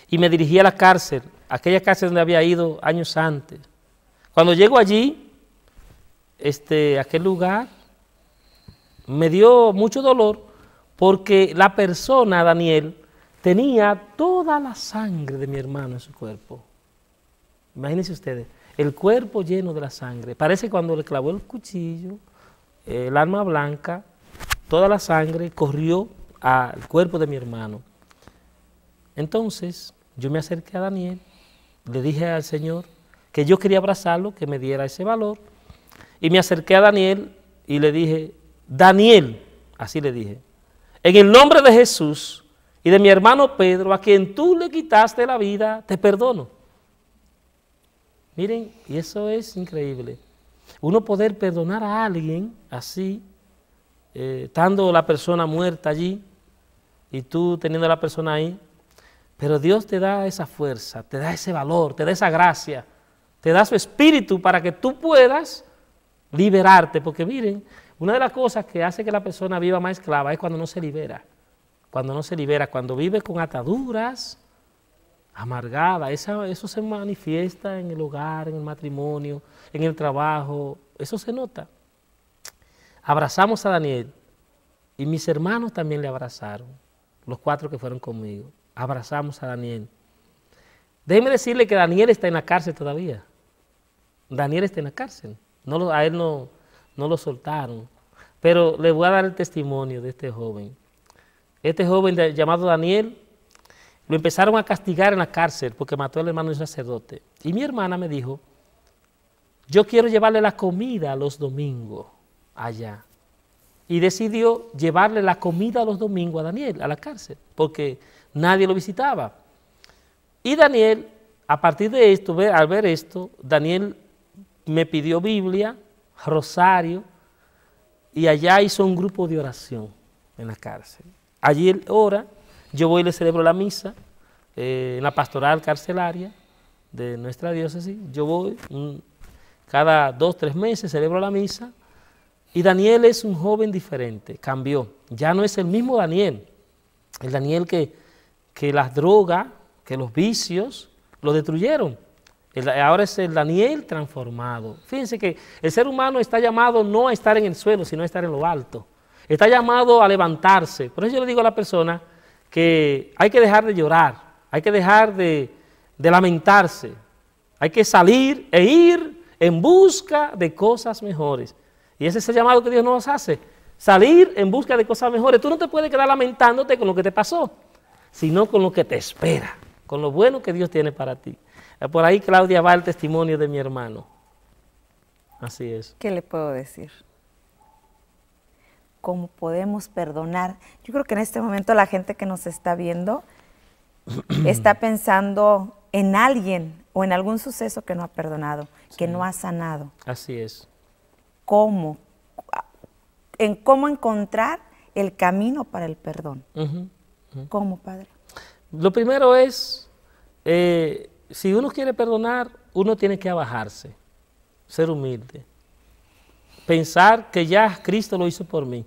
y me dirigí a la cárcel aquella casa donde había ido años antes. Cuando llego allí, este, aquel lugar, me dio mucho dolor porque la persona, Daniel, tenía toda la sangre de mi hermano en su cuerpo. Imagínense ustedes, el cuerpo lleno de la sangre. Parece cuando le clavó el cuchillo, el arma blanca, toda la sangre corrió al cuerpo de mi hermano. Entonces, yo me acerqué a Daniel le dije al Señor que yo quería abrazarlo, que me diera ese valor. Y me acerqué a Daniel y le dije, Daniel, así le dije, en el nombre de Jesús y de mi hermano Pedro, a quien tú le quitaste la vida, te perdono. Miren, y eso es increíble. Uno poder perdonar a alguien así, eh, estando la persona muerta allí y tú teniendo a la persona ahí, pero Dios te da esa fuerza, te da ese valor, te da esa gracia, te da su espíritu para que tú puedas liberarte. Porque miren, una de las cosas que hace que la persona viva más esclava es cuando no se libera. Cuando no se libera, cuando vive con ataduras, amargada, eso se manifiesta en el hogar, en el matrimonio, en el trabajo, eso se nota. Abrazamos a Daniel y mis hermanos también le abrazaron, los cuatro que fueron conmigo abrazamos a Daniel. Déjeme decirle que Daniel está en la cárcel todavía. Daniel está en la cárcel. No, a él no, no lo soltaron. Pero le voy a dar el testimonio de este joven. Este joven llamado Daniel lo empezaron a castigar en la cárcel porque mató al hermano de un sacerdote. Y mi hermana me dijo, yo quiero llevarle la comida los domingos allá. Y decidió llevarle la comida los domingos a Daniel, a la cárcel, porque nadie lo visitaba. Y Daniel, a partir de esto, al ver esto, Daniel me pidió Biblia, rosario, y allá hizo un grupo de oración en la cárcel. Allí él ora, yo voy y le celebro la misa eh, en la pastoral carcelaria de nuestra diócesis. Yo voy cada dos, tres meses, celebro la misa. Y Daniel es un joven diferente, cambió. Ya no es el mismo Daniel, el Daniel que que las drogas, que los vicios, lo destruyeron. ahora es el Daniel transformado. Fíjense que el ser humano está llamado no a estar en el suelo, sino a estar en lo alto. Está llamado a levantarse. Por eso yo le digo a la persona que hay que dejar de llorar, hay que dejar de, de lamentarse, hay que salir e ir en busca de cosas mejores. Y ese es el llamado que Dios nos hace, salir en busca de cosas mejores. Tú no te puedes quedar lamentándote con lo que te pasó sino con lo que te espera, con lo bueno que Dios tiene para ti. Por ahí Claudia va el testimonio de mi hermano. Así es. ¿Qué le puedo decir? ¿Cómo podemos perdonar? Yo creo que en este momento la gente que nos está viendo está pensando en alguien o en algún suceso que no ha perdonado, que no ha sanado. Así es. ¿Cómo? En cómo encontrar el camino para el perdón. ¿Cómo, Padre? Lo primero es, eh, si uno quiere perdonar, uno tiene que abajarse, ser humilde, pensar que ya Cristo lo hizo por mí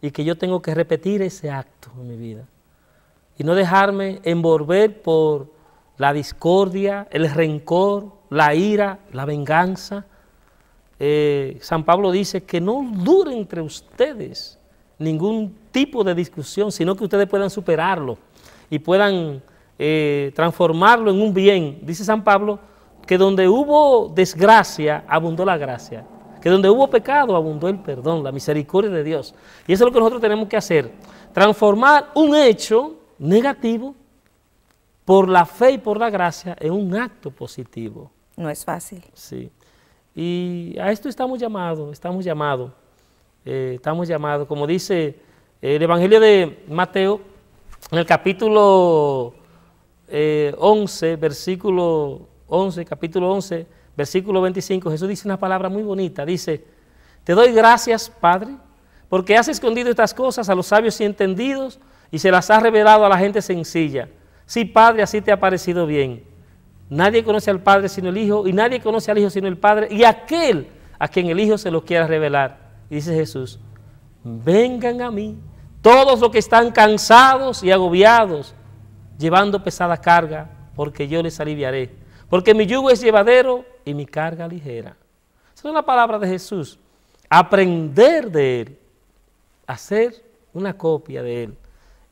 y que yo tengo que repetir ese acto en mi vida y no dejarme envolver por la discordia, el rencor, la ira, la venganza. Eh, San Pablo dice que no dure entre ustedes ningún tipo de discusión, sino que ustedes puedan superarlo y puedan eh, transformarlo en un bien. Dice San Pablo que donde hubo desgracia, abundó la gracia. Que donde hubo pecado, abundó el perdón, la misericordia de Dios. Y eso es lo que nosotros tenemos que hacer. Transformar un hecho negativo por la fe y por la gracia en un acto positivo. No es fácil. Sí. Y a esto estamos llamados, estamos llamados. Eh, estamos llamados, como dice el Evangelio de Mateo, en el capítulo 11, eh, versículo 11, capítulo 11, versículo 25, Jesús dice una palabra muy bonita, dice, te doy gracias, Padre, porque has escondido estas cosas a los sabios y entendidos y se las has revelado a la gente sencilla. Sí, Padre, así te ha parecido bien. Nadie conoce al Padre sino el Hijo, y nadie conoce al Hijo sino el Padre, y aquel a quien el Hijo se lo quiera revelar dice Jesús, vengan a mí todos los que están cansados y agobiados, llevando pesada carga, porque yo les aliviaré. Porque mi yugo es llevadero y mi carga ligera. Esa es la palabra de Jesús. Aprender de Él, hacer una copia de Él.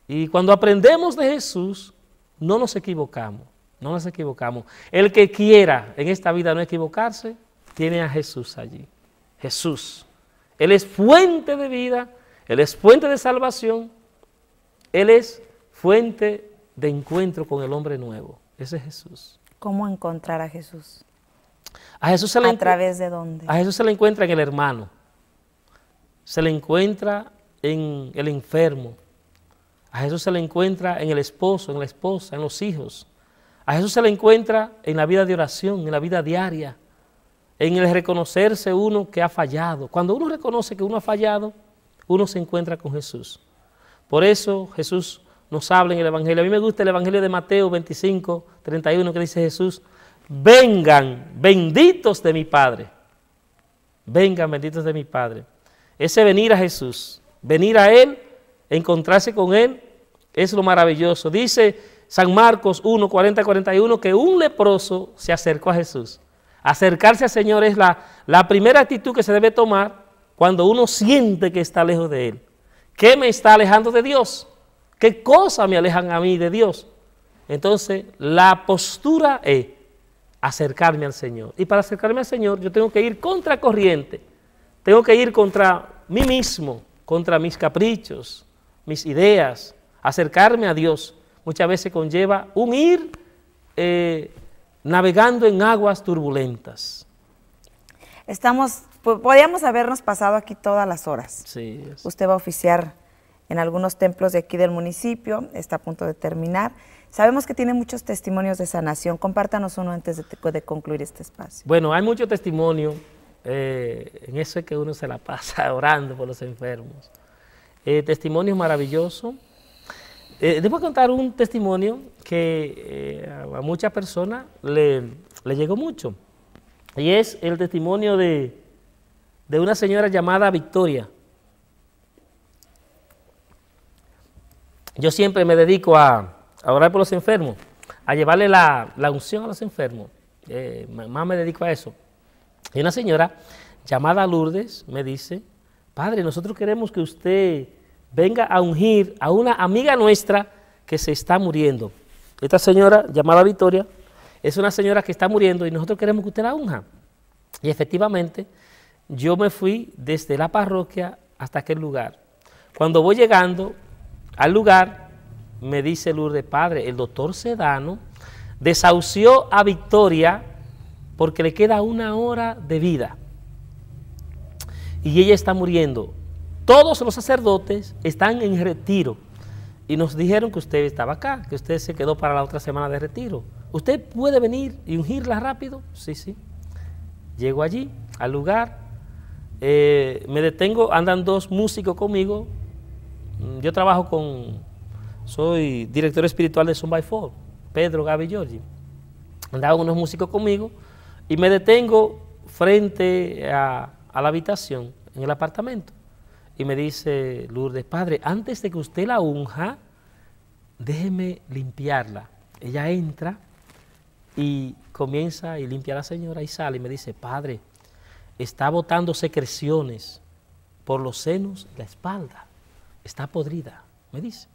Y cuando aprendemos de Jesús, no nos equivocamos, no nos equivocamos. El que quiera en esta vida no equivocarse, tiene a Jesús allí. Jesús. Él es fuente de vida, Él es fuente de salvación, Él es fuente de encuentro con el hombre nuevo. Ese es Jesús. ¿Cómo encontrar a Jesús? A Jesús se través de dónde? A Jesús se le encuentra en el hermano, se le encuentra en el enfermo, a Jesús se le encuentra en el esposo, en la esposa, en los hijos. A Jesús se le encuentra en la vida de oración, en la vida diaria en el reconocerse uno que ha fallado. Cuando uno reconoce que uno ha fallado, uno se encuentra con Jesús. Por eso Jesús nos habla en el Evangelio. A mí me gusta el Evangelio de Mateo 25, 31, que dice Jesús, vengan benditos de mi Padre. Vengan benditos de mi Padre. Ese venir a Jesús, venir a Él, encontrarse con Él, es lo maravilloso. Dice San Marcos 1, 40, 41, que un leproso se acercó a Jesús. Acercarse al Señor es la, la primera actitud que se debe tomar cuando uno siente que está lejos de Él. ¿Qué me está alejando de Dios? ¿Qué cosas me alejan a mí de Dios? Entonces, la postura es acercarme al Señor. Y para acercarme al Señor, yo tengo que ir contra corriente. Tengo que ir contra mí mismo, contra mis caprichos, mis ideas. Acercarme a Dios muchas veces conlleva un ir eh, navegando en aguas turbulentas. Estamos, podríamos habernos pasado aquí todas las horas. Sí, Usted va a oficiar en algunos templos de aquí del municipio, está a punto de terminar. Sabemos que tiene muchos testimonios de sanación. Compártanos uno antes de, concluir este espacio. Bueno, hay mucho testimonio. Eh, en eso es que uno se la pasa orando por los enfermos. Eh, testimonio maravilloso eh, contar un testimonio que eh, a muchas personas le, llegó mucho. Y es el testimonio de, una señora llamada Victoria. Yo siempre me dedico a, orar por los enfermos, a llevarle la, unción a los enfermos. Eh, más me dedico a eso. Y una señora llamada Lourdes me dice, Padre, nosotros queremos que usted venga a ungir a una amiga nuestra que se está muriendo. Esta señora, llamada Victoria, es una señora que está muriendo y nosotros queremos que usted la unja. Y efectivamente, yo me fui desde la parroquia hasta aquel lugar. Cuando voy llegando al lugar, me dice Lourdes, padre, el doctor Sedano desahució a Victoria porque le queda una hora de vida. Y ella está muriendo todos los sacerdotes están en retiro y nos dijeron que usted estaba acá, que usted se quedó para la otra semana de retiro. ¿Usted puede venir y ungirla rápido? Sí, sí. Llego allí, al lugar, eh, me detengo, andan dos músicos conmigo. Mm, yo trabajo con, soy director espiritual de Son by Four, Pedro, Gaby Giorgi. Andaban unos músicos conmigo y me detengo frente a la habitación, en el apartamento. Y me dice Lourdes, padre, antes de que usted la unja, déjeme limpiarla. Ella entra y comienza y limpia a la señora y sale y me dice, padre, está botando secreciones por los senos la espalda. Está podrida, me dice.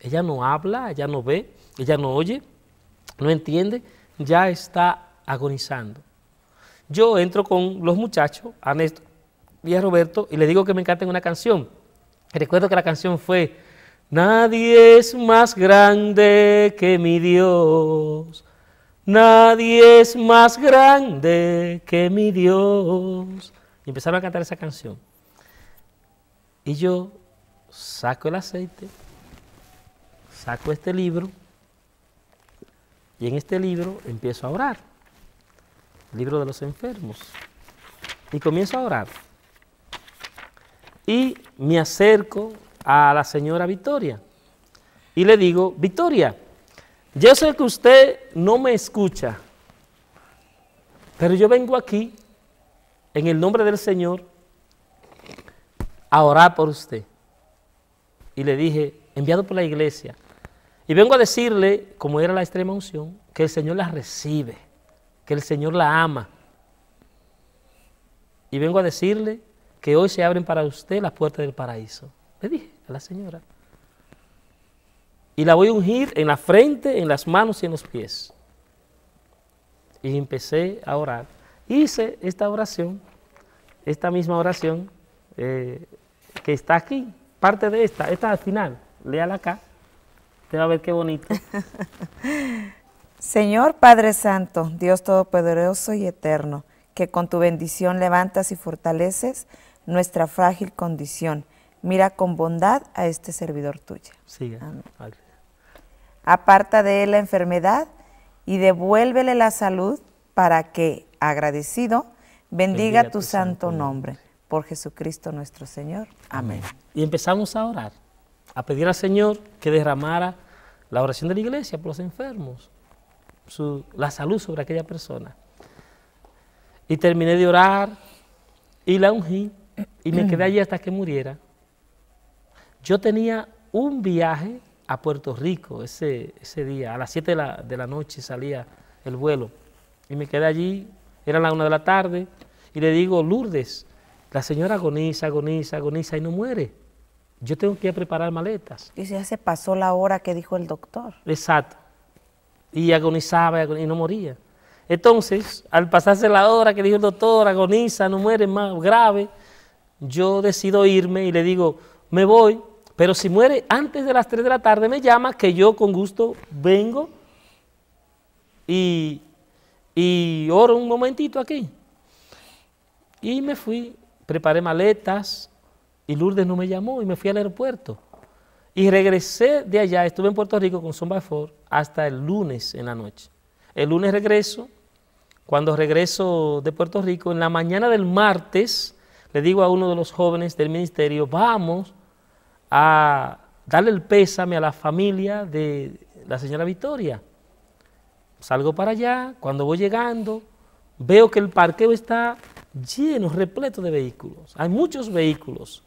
Ella no habla, ella no ve, ella no oye, no entiende, ya está agonizando. Yo entro con los muchachos a vi a Roberto y le digo que me encanta una canción. Recuerdo que la canción fue, Nadie es más grande que mi Dios. Nadie es más grande que mi Dios. Y empezaron a cantar esa canción. Y yo saco el aceite, saco este libro, y en este libro empiezo a orar. libro de los enfermos. Y comienzo a orar. Y me acerco a la señora Victoria y le digo, Victoria, yo sé que usted no me escucha, pero yo vengo aquí en el nombre del Señor a orar por usted. Y le dije, enviado por la iglesia, y vengo a decirle, como era la extrema unción, que el Señor la recibe, que el Señor la ama. Y vengo a decirle que hoy se abren para usted las puertas del paraíso. Le dije a la señora. Y la voy a ungir en la frente, en las manos y en los pies. Y empecé a orar. Hice esta oración, esta misma oración eh, que está aquí, parte de esta, esta al final, léala acá, te va a ver qué bonito. Señor Padre Santo, Dios Todopoderoso y Eterno, que con tu bendición levantas y fortaleces nuestra frágil condición. Mira con bondad a este servidor tuyo. Sigue. Aparta de él la enfermedad y devuélvele la salud para que, agradecido, bendiga, tu, santo, nombre. Por Jesucristo nuestro Señor. Amén. Y empezamos a orar, a pedir al Señor que derramara la oración de la iglesia por los enfermos, la salud sobre aquella persona. Y terminé de orar y la ungí y me quedé allí hasta que muriera. Yo tenía un viaje a Puerto Rico ese, ese día, a las 7 de la, noche salía el vuelo y me quedé allí, era la 1 de la tarde, y le digo, Lourdes, la señora agoniza, agoniza, agoniza y no muere. Yo tengo que ir a preparar maletas. Y ya se pasó la hora que dijo el doctor. Exacto. Y agonizaba y no moría. Entonces, al pasarse la hora que dijo el doctor, agoniza, no muere, más grave, yo decido irme y le digo, me voy, pero si muere antes de las 3 de la tarde, me llama, que yo con gusto vengo y, y oro un momentito aquí. Y me fui, preparé maletas y Lourdes no me llamó y me fui al aeropuerto. Y regresé de allá, estuve en Puerto Rico con Son hasta el lunes en la noche. El lunes regreso, cuando regreso de Puerto Rico, en la mañana del martes, le digo a uno de los jóvenes del ministerio, vamos a darle el pésame a la familia de la señora Victoria. Salgo para allá, cuando voy llegando, veo que el parqueo está lleno, repleto de vehículos. Hay muchos vehículos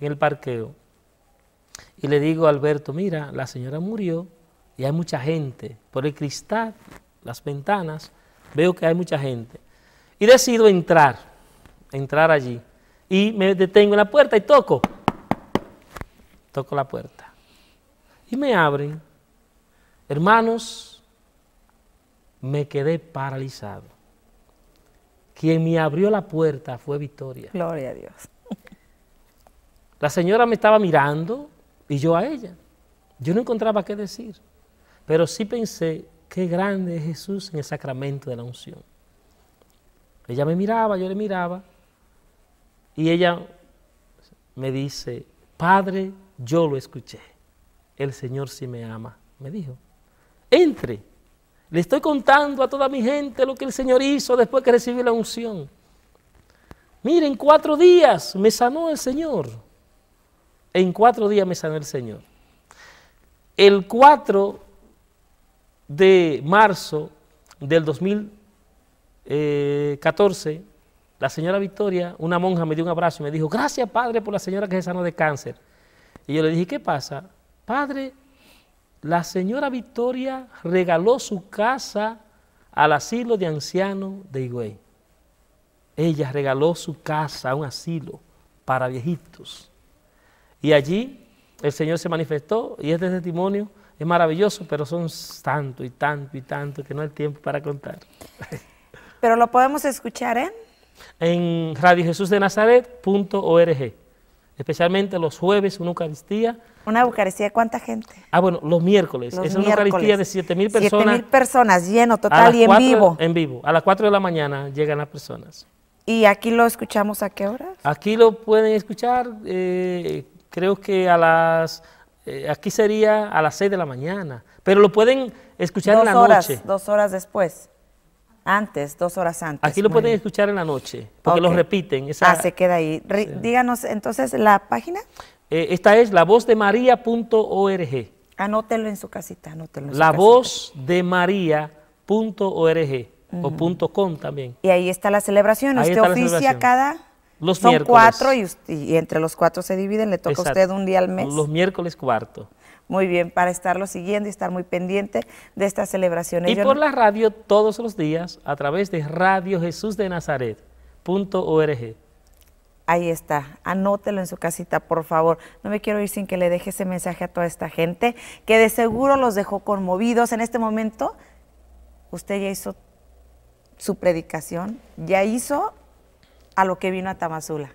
en el parqueo. Y le digo a Alberto, mira, la señora murió y hay mucha gente. Por el cristal, las ventanas, veo que hay mucha gente. Y decido entrar, entrar allí y me detengo en la puerta y toco. Toco la puerta. Y me abren. Hermanos, me quedé paralizado. Quien me abrió la puerta fue Victoria. Gloria a Dios. La señora me estaba mirando y yo a ella. Yo no encontraba qué decir, pero sí pensé, qué grande es Jesús en el sacramento de la unción. Ella me miraba, yo le miraba, y ella me dice, Padre, yo lo escuché. El Señor sí me ama, me dijo. Entre, le estoy contando a toda mi gente lo que el Señor hizo después que recibí la unción. Miren, cuatro días me sanó el Señor. En cuatro días me sanó el Señor. El 4 de marzo del 2014, la señora Victoria, una monja, me dio un abrazo y me dijo, gracias padre por la señora que se sanó de cáncer. Y yo le dije, ¿qué pasa? Padre, la señora Victoria regaló su casa al asilo de ancianos de Higüey. Ella regaló su casa a un asilo para viejitos. Y allí el Señor se manifestó y este testimonio es maravilloso, pero son tanto y tanto y tanto que no hay tiempo para contar. Pero lo podemos escuchar, ¿eh? en radiojesusdenazaret.org. Especialmente los jueves, una Eucaristía. ¿Una Eucaristía cuánta gente? Ah, bueno, los miércoles. es una Eucaristía de 7 mil personas. 7 mil personas, lleno, total y en vivo. En vivo. A las 4 de la mañana llegan las personas. ¿Y aquí lo escuchamos a qué hora? Aquí lo pueden escuchar, eh, creo que a las. Eh, aquí sería a las 6 de la mañana. Pero lo pueden escuchar en la noche. Dos horas después. Antes, dos horas antes. Aquí lo pueden escuchar en la noche, porque lo repiten. Esa, ah, se queda ahí. Díganos entonces la página. Eh, esta es lavozdemaría.org. Anótelo en su casita, anótelo. En la de o punto .com también. Y ahí está la celebración. ¿Usted oficia cada? Los Son cuatro y, entre los cuatro se dividen, le toca a usted un día al mes. Los miércoles cuarto. Muy bien, para estarlo siguiendo y estar muy pendiente de estas celebraciones. Y por la radio todos los días a través de Radio Jesús de Ahí está, anótelo en su casita, por favor. No me quiero ir sin que le deje ese mensaje a toda esta gente, que de seguro los dejó conmovidos. En este momento, usted ya hizo su predicación, ya hizo a lo que vino a Tamazula.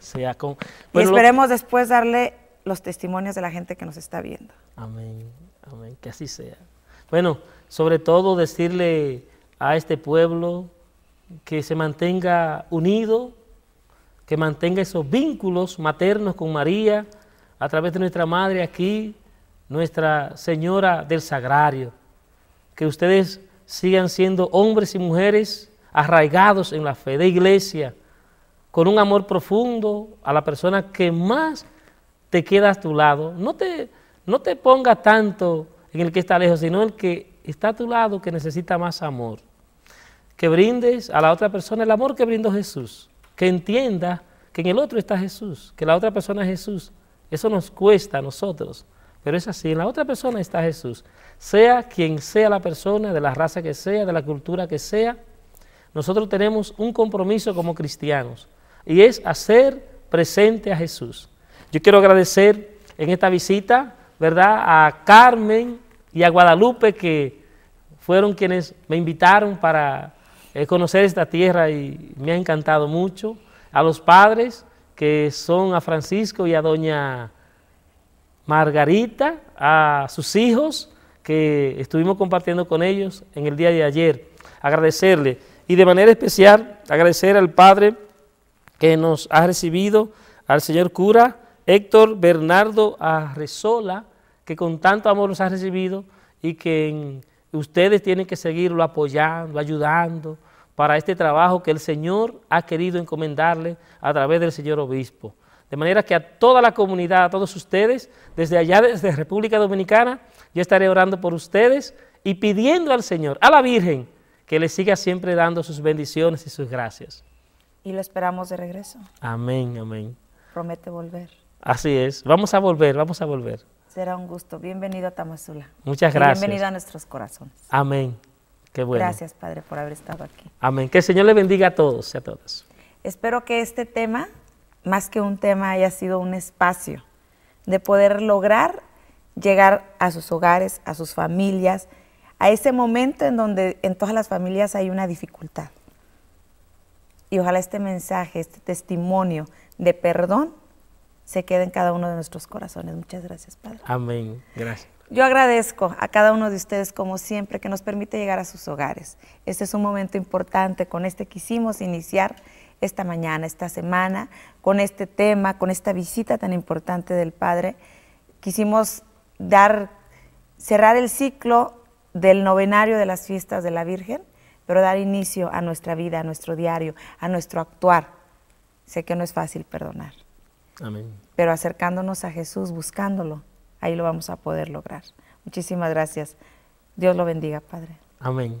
Sea con... y esperemos después darle los testimonios de la gente que nos está viendo. Amén, amén, que así sea. Bueno, sobre todo decirle a este pueblo que se mantenga unido, que mantenga esos vínculos maternos con María a través de nuestra madre aquí, nuestra Señora del Sagrario. Que ustedes sigan siendo hombres y mujeres arraigados en la fe de iglesia, con un amor profundo a la persona que más te quedas a tu lado. No te, no te pongas tanto en el que está lejos, sino en el que está a tu lado, que necesita más amor. Que brindes a la otra persona el amor que brindó Jesús. Que entienda que en el otro está Jesús, que la otra persona es Jesús. Eso nos cuesta a nosotros, pero es así. En la otra persona está Jesús. Sea quien sea la persona, de la raza que sea, de la cultura que sea, nosotros tenemos un compromiso como cristianos y es hacer presente a Jesús. Yo quiero agradecer en esta visita, ¿verdad?, a Carmen y a Guadalupe, que fueron quienes me invitaron para eh, conocer esta tierra y me ha encantado mucho. A los padres, que son a Francisco y a doña Margarita, a sus hijos, que estuvimos compartiendo con ellos en el día de ayer. Agradecerle y de manera especial agradecer al Padre que nos ha recibido, al señor cura Héctor Bernardo Arresola, que con tanto amor nos ha recibido y que ustedes tienen que seguirlo apoyando, ayudando para este trabajo que el Señor ha querido encomendarle a través del señor obispo. De manera que a toda la comunidad, a todos ustedes, desde allá, desde República Dominicana, yo estaré orando por ustedes y pidiendo al Señor, a la Virgen, que le siga siempre dando sus bendiciones y sus gracias. Y lo esperamos de regreso. Amén, amén. Promete volver. Así es. Vamos a volver, vamos a volver. Será un gusto. Bienvenido a Tamazula. Muchas gracias. bienvenido a nuestros corazones. Amén. Qué bueno. Gracias, Padre, por haber estado aquí. Amén. Que el Señor le bendiga a todos y a todas. Espero que este tema, más que un tema, haya sido un espacio de poder lograr llegar a sus hogares, a sus familias, a ese momento en donde en todas las familias hay una dificultad. Y ojalá este mensaje, este testimonio de perdón se quede en cada uno de nuestros corazones. Muchas gracias, Padre. Amén. Gracias. Yo agradezco a cada uno de ustedes, como siempre, que nos permite llegar a sus hogares. Este es un momento importante. Con este quisimos iniciar esta mañana, esta semana, con este tema, con esta visita tan importante del Padre. Quisimos dar, cerrar el ciclo del novenario de las fiestas de la Virgen, pero dar inicio a nuestra vida, a nuestro diario, a nuestro actuar. Sé que no es fácil perdonar. Pero acercándonos a Jesús, buscándolo, ahí lo vamos a poder lograr. Muchísimas gracias. Dios lo bendiga, Padre. Amén.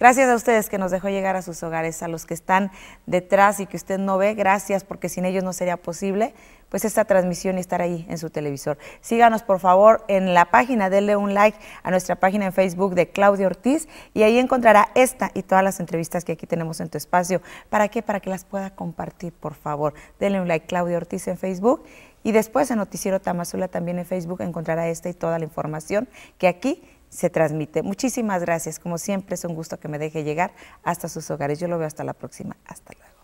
Gracias a ustedes que nos dejó llegar a sus hogares, a los que están detrás y que usted no ve, gracias porque sin ellos no sería posible pues esta transmisión y estar ahí en su televisor. Síganos por favor en la página, denle un like a nuestra página en Facebook de Claudia Ortiz y ahí encontrará esta y todas las entrevistas que aquí tenemos en tu espacio. ¿Para qué? Para que las pueda compartir, por favor. Denle un like Claudia Ortiz en Facebook y después en Noticiero Tamazula también en Facebook encontrará esta y toda la información que aquí se transmite. Muchísimas gracias. Como siempre, es un gusto que me deje llegar hasta sus hogares. Yo lo veo hasta la próxima. Hasta luego.